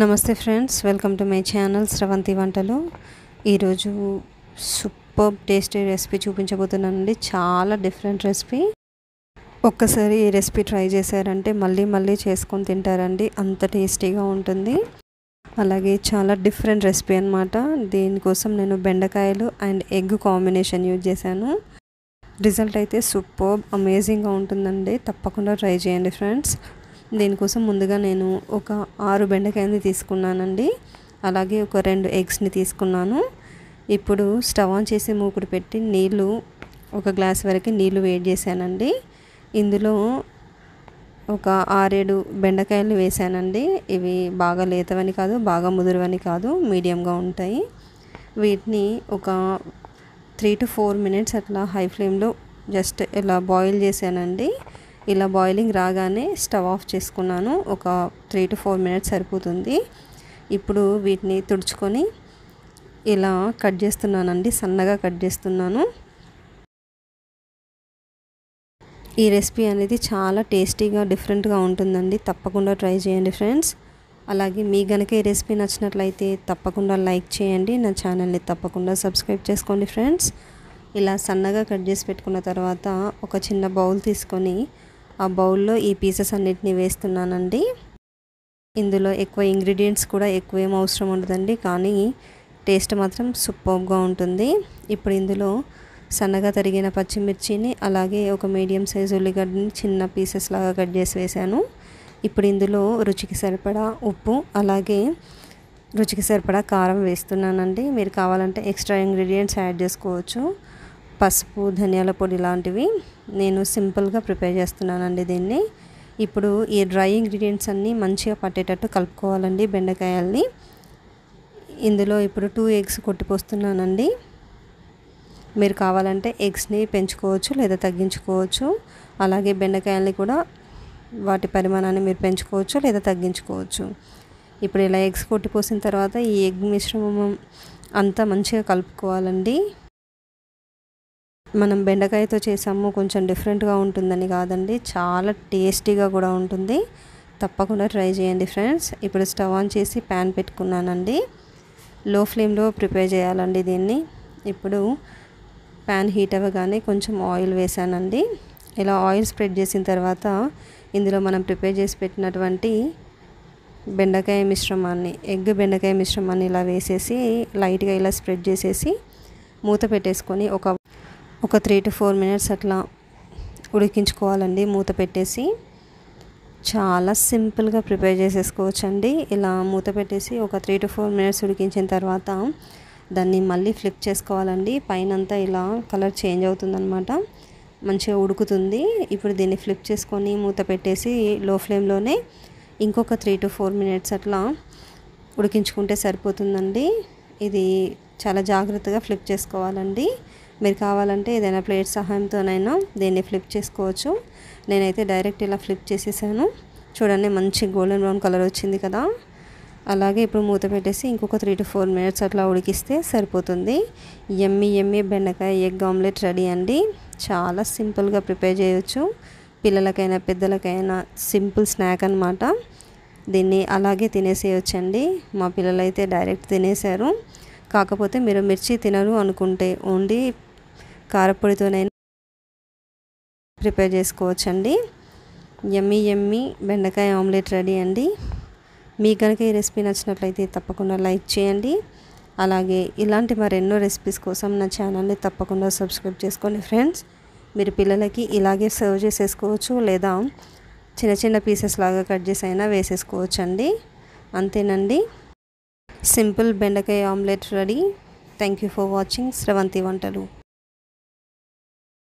నమస్తే friends welcome to my channel Sravanthi వంటలు ఈరోజు సూపర్ టేస్టీ రెసిపీ చూపించబోతున్నానండి చాలా డిఫరెంట్ రెసిపీ ఒక్కసారి ఈ రెసిపీ ట్రై చేశారంటే మళ్ళీ మళ్ళీ చేసుకొని తింటారండి అంత టేస్టీగా ఉంటుంది అలాగే చాలా డిఫరెంట్ రెసిపీ అనమాట దీనికోసం నేను బెండకాయలు అండ్ ఎగ్ కాంబినేషన్ యూజ్ చేశాను రిజల్ట్ అయితే సూపర్ అమేజింగ్గా ఉంటుందండి తప్పకుండా ట్రై చేయండి ఫ్రెండ్స్ దీనికోసం ముందుగా నేను ఒక ఆరు బెండకాయని తీసుకున్నానండి అలాగే ఒక రెండు ఎగ్స్ని తీసుకున్నాను ఇప్పుడు స్టవ్ ఆన్ చేసి మూకుడు పెట్టి నీళ్ళు ఒక గ్లాస్ వరకు నీళ్ళు వేడి చేశానండి ఇందులో ఒక ఆరేడు బెండకాయలు వేశానండి ఇవి బాగా లేతవని కాదు బాగా ముదురువని కాదు మీడియంగా ఉంటాయి వీటిని ఒక త్రీ టు ఫోర్ మినిట్స్ అట్లా హై ఫ్లేమ్లో జస్ట్ ఇలా బాయిల్ చేశానండి ఇలా బాయిలింగ్ రాగానే స్టవ్ ఆఫ్ చేసుకున్నాను ఒక త్రీ టు ఫోర్ మినిట్స్ సరిపోతుంది ఇప్పుడు వీటిని తుడుచుకొని ఇలా కట్ చేస్తున్నానండి సన్నగా కట్ చేస్తున్నాను ఈ రెసిపీ అనేది చాలా టేస్టీగా డిఫరెంట్గా ఉంటుందండి తప్పకుండా ట్రై చేయండి ఫ్రెండ్స్ అలాగే మీ కనుక ఈ రెసిపీ నచ్చినట్లయితే తప్పకుండా లైక్ చేయండి నా ఛానల్ని తప్పకుండా సబ్స్క్రైబ్ చేసుకోండి ఫ్రెండ్స్ ఇలా సన్నగా కట్ చేసి పెట్టుకున్న తర్వాత ఒక చిన్న బౌల్ తీసుకొని ఆ బౌల్లో ఈ పీసెస్ అన్నిటిని వేస్తున్నానండి ఇందులో ఎక్కువ ఇంగ్రీడియంట్స్ కూడా ఎక్కువ ఏం అవసరం ఉండదండి కానీ టేస్ట్ మాత్రం సూపర్గా ఉంటుంది ఇప్పుడు ఇందులో సన్నగా తరిగిన పచ్చిమిర్చిని అలాగే ఒక మీడియం సైజ్ ఉల్లిగడ్డని చిన్న పీసెస్ లాగా కట్ చేసి వేశాను ఇప్పుడు ఇందులో రుచికి సరిపడా ఉప్పు అలాగే రుచికి సరిపడా కారం వేస్తున్నానండి మీరు కావాలంటే ఎక్స్ట్రా ఇంగ్రీడియంట్స్ యాడ్ చేసుకోవచ్చు పసుపు ధనియాల పొడి లాంటివి నేను సింపుల్గా ప్రిపేర్ చేస్తున్నానండి దీన్ని ఇప్పుడు ఈ డ్రై ఇంగ్రీడియంట్స్ అన్నీ మంచిగా పట్టేటట్టు కలుపుకోవాలండి బెండకాయల్ని ఇందులో ఇప్పుడు టూ ఎగ్స్ కొట్టిపోస్తున్నానండి మీరు కావాలంటే ఎగ్స్ని పెంచుకోవచ్చు లేదా తగ్గించుకోవచ్చు అలాగే బెండకాయల్ని కూడా వాటి పరిమాణాన్ని మీరు పెంచుకోవచ్చు లేదా తగ్గించుకోవచ్చు ఇప్పుడు ఇలా ఎగ్స్ కొట్టిపోసిన తర్వాత ఈ ఎగ్ మిశ్రమం అంతా మంచిగా కలుపుకోవాలండి మనం బెండకాయతో చేసాము కొంచెం డిఫరెంట్గా ఉంటుందని కాదండి చాలా టేస్టీగా కూడా ఉంటుంది తప్పకుండా ట్రై చేయండి ఫ్రెండ్స్ ఇప్పుడు స్టవ్ ఆన్ చేసి ప్యాన్ పెట్టుకున్నానండి లో ఫ్లేమ్లో ప్రిపేర్ చేయాలండి దీన్ని ఇప్పుడు ప్యాన్ హీట్ అవ్వగానే కొంచెం ఆయిల్ వేసానండి ఇలా ఆయిల్ స్ప్రెడ్ చేసిన తర్వాత ఇందులో మనం ప్రిపేర్ చేసి పెట్టినటువంటి బెండకాయ మిశ్రమాన్ని ఎగ్ బెండకాయ మిశ్రమాన్ని ఇలా వేసేసి లైట్గా ఇలా స్ప్రెడ్ చేసేసి మూత పెట్టేసుకొని ఒక ఒక త్రీ టు ఫోర్ మినిట్స్ అట్లా ఉడికించుకోవాలండి మూత పెట్టేసి చాలా సింపుల్గా ప్రిపేర్ చేసేసుకోవచ్చు అండి ఇలా మూత పెట్టేసి ఒక త్రీ టు ఫోర్ మినిట్స్ ఉడికించిన తర్వాత దాన్ని మళ్ళీ ఫ్లిప్ చేసుకోవాలండి పైన అంతా ఇలా కలర్ చేంజ్ అవుతుందన్నమాట మంచిగా ఉడుకుతుంది ఇప్పుడు దీన్ని ఫ్లిప్ చేసుకొని మూత పెట్టేసి లో ఫ్లేమ్లోనే ఇంకొక త్రీ టు ఫోర్ మినిట్స్ అట్లా ఉడికించుకుంటే సరిపోతుందండి ఇది చాలా జాగ్రత్తగా ఫ్లిప్ చేసుకోవాలండి మీరు కావాలంటే ఏదైనా ప్లేట్ సహాయంతోనైనా దీన్ని ఫ్లిప్ చేసుకోవచ్చు నేనైతే డైరెక్ట్ ఇలా ఫ్లిప్ చేసేసాను చూడండి మంచి గోల్డెన్ బ్రౌన్ కలర్ వచ్చింది కదా అలాగే ఇప్పుడు మూత పెట్టేసి ఇంకొక త్రీ టు ఫోర్ మినిట్స్ అట్లా ఉడికిస్తే సరిపోతుంది ఎమ్మి ఎమ్మి బెండకాయ ఎగ్ ఆమ్లెట్ రెడీ అండి చాలా సింపుల్గా ప్రిపేర్ చేయొచ్చు పిల్లలకైనా పెద్దలకైనా సింపుల్ స్నాక్ అనమాట దీన్ని అలాగే తినేసేయొచ్చండి మా పిల్లలైతే డైరెక్ట్ తినేశారు కాకపోతే మీరు మిర్చి తినరు అనుకుంటే ఓన్లీ కారపొడితోనైనా ప్రిపేర్ చేసుకోవచ్చండి ఎమ్మి ఎమ్మి బెండకాయ ఆమ్లెట్ రెడీ అండి మీకు కనుక ఈ రెసిపీ నచ్చినట్లయితే తప్పకుండా లైక్ చేయండి అలాగే ఇలాంటి మరెన్నో రెసిపీస్ కోసం నా ఛానల్ని తప్పకుండా సబ్స్క్రైబ్ చేసుకోండి ఫ్రెండ్స్ మీరు పిల్లలకి ఇలాగే సర్వ్ చేసేసుకోవచ్చు లేదా చిన్న చిన్న పీసెస్ లాగా కట్ చేసి అయినా వేసేసుకోవచ్చు అండి అంతేనండి సింపుల్ బెండకాయ omelette ready thank you for watching Sravanthi వంటలు